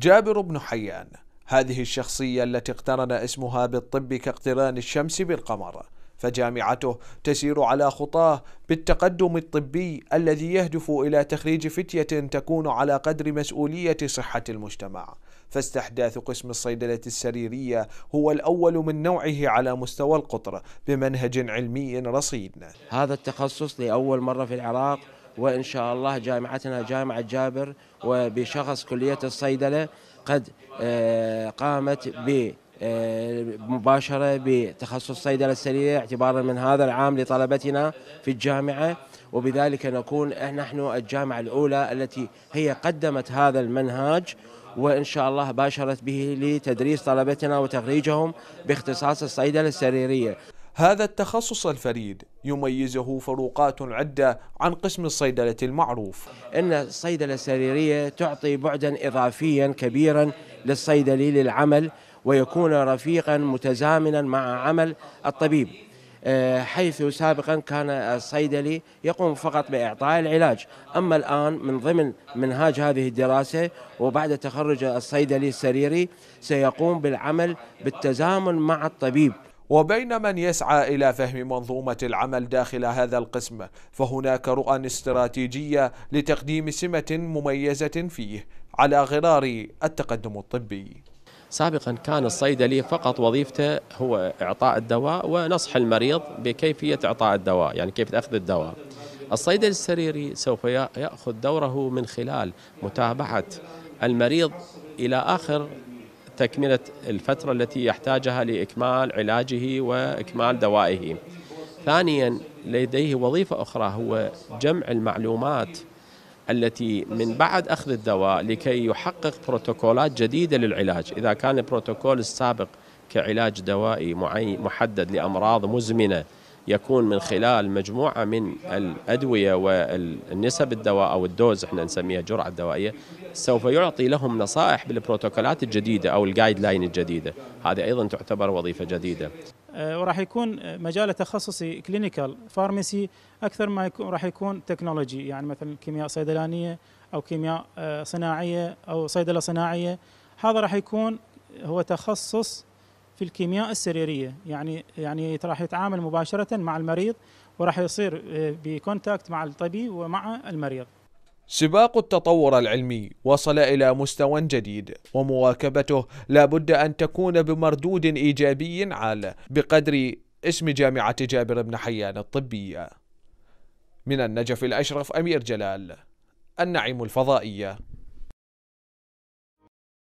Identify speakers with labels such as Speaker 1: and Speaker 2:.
Speaker 1: جابر بن حيان هذه الشخصية التي اقترن اسمها بالطب كاقتران الشمس بالقمر فجامعته تسير على خطاه بالتقدم الطبي الذي يهدف الى تخريج فتيه تكون على قدر مسؤوليه صحه المجتمع فاستحداث قسم الصيدله السريريه هو الاول من نوعه على مستوى القطر بمنهج علمي رصين هذا التخصص
Speaker 2: لاول مره في العراق وإن شاء الله جامعتنا جامعة جابر وبشخص كلية الصيدلة قد آه، قامت ب آه، مباشرة بتخصص صيدلة السريرية اعتبارا من هذا العام لطلبتنا في الجامعة وبذلك نكون نحن الجامعة الأولى التي هي قدمت هذا المنهاج وإن شاء الله باشرت به لتدريس طلبتنا وتخريجهم باختصاص الصيدلة السريرية هذا التخصص الفريد يميزه فروقات عدة عن قسم الصيدلة المعروف إن الصيدلة السريرية تعطي بعدا إضافيا كبيرا للصيدلي للعمل ويكون رفيقا متزامنا مع عمل الطبيب آه، حيث سابقا كان الصيدلي يقوم فقط بإعطاء العلاج أما الآن من ضمن منهاج هذه الدراسة وبعد تخرج الصيدلي السريري سيقوم بالعمل بالتزامن مع
Speaker 1: الطبيب وبين من يسعى إلى فهم منظومة العمل داخل هذا القسم فهناك رؤى استراتيجية لتقديم سمة مميزة فيه على غرار التقدم الطبي سابقا كان الصيدلي فقط وظيفته
Speaker 3: هو إعطاء الدواء ونصح المريض بكيفية إعطاء الدواء يعني كيف أخذ الدواء الصيدلي السريري سوف يأخذ دوره من خلال متابعة المريض إلى آخر تكملة الفترة التي يحتاجها لإكمال علاجه وإكمال دوائه ثانيا لديه وظيفة أخرى هو جمع المعلومات التي من بعد أخذ الدواء لكي يحقق بروتوكولات جديدة للعلاج إذا كان البروتوكول السابق كعلاج دوائي محدد لأمراض مزمنة يكون من خلال مجموعة من الأدوية والنسب الدواء أو الدوز احنا نسميها جرعة دوائية سوف يعطي لهم نصائح بالبروتوكولات الجديدة أو الجايد لاين الجديدة هذه أيضا تعتبر وظيفة جديدة
Speaker 4: أه، وراح يكون مجال تخصصي كلينيكال فارماسي أكثر ما يكون راح يكون تكنولوجي يعني مثلا كيمياء صيدلانية أو كيمياء أه، صناعية أو صيدلة صناعية هذا راح يكون هو تخصص في الكيمياء السريريه يعني يعني راح يتعامل مباشره مع المريض وراح يصير آه، بكونتاكت مع الطبيب ومع المريض
Speaker 1: سباق التطور العلمي وصل إلى مستوى جديد ومواكبته لابد أن تكون بمردود إيجابي عال بقدر اسم جامعة جابر بن حيان الطبية من النجف الأشرف أمير جلال النعيم الفضائية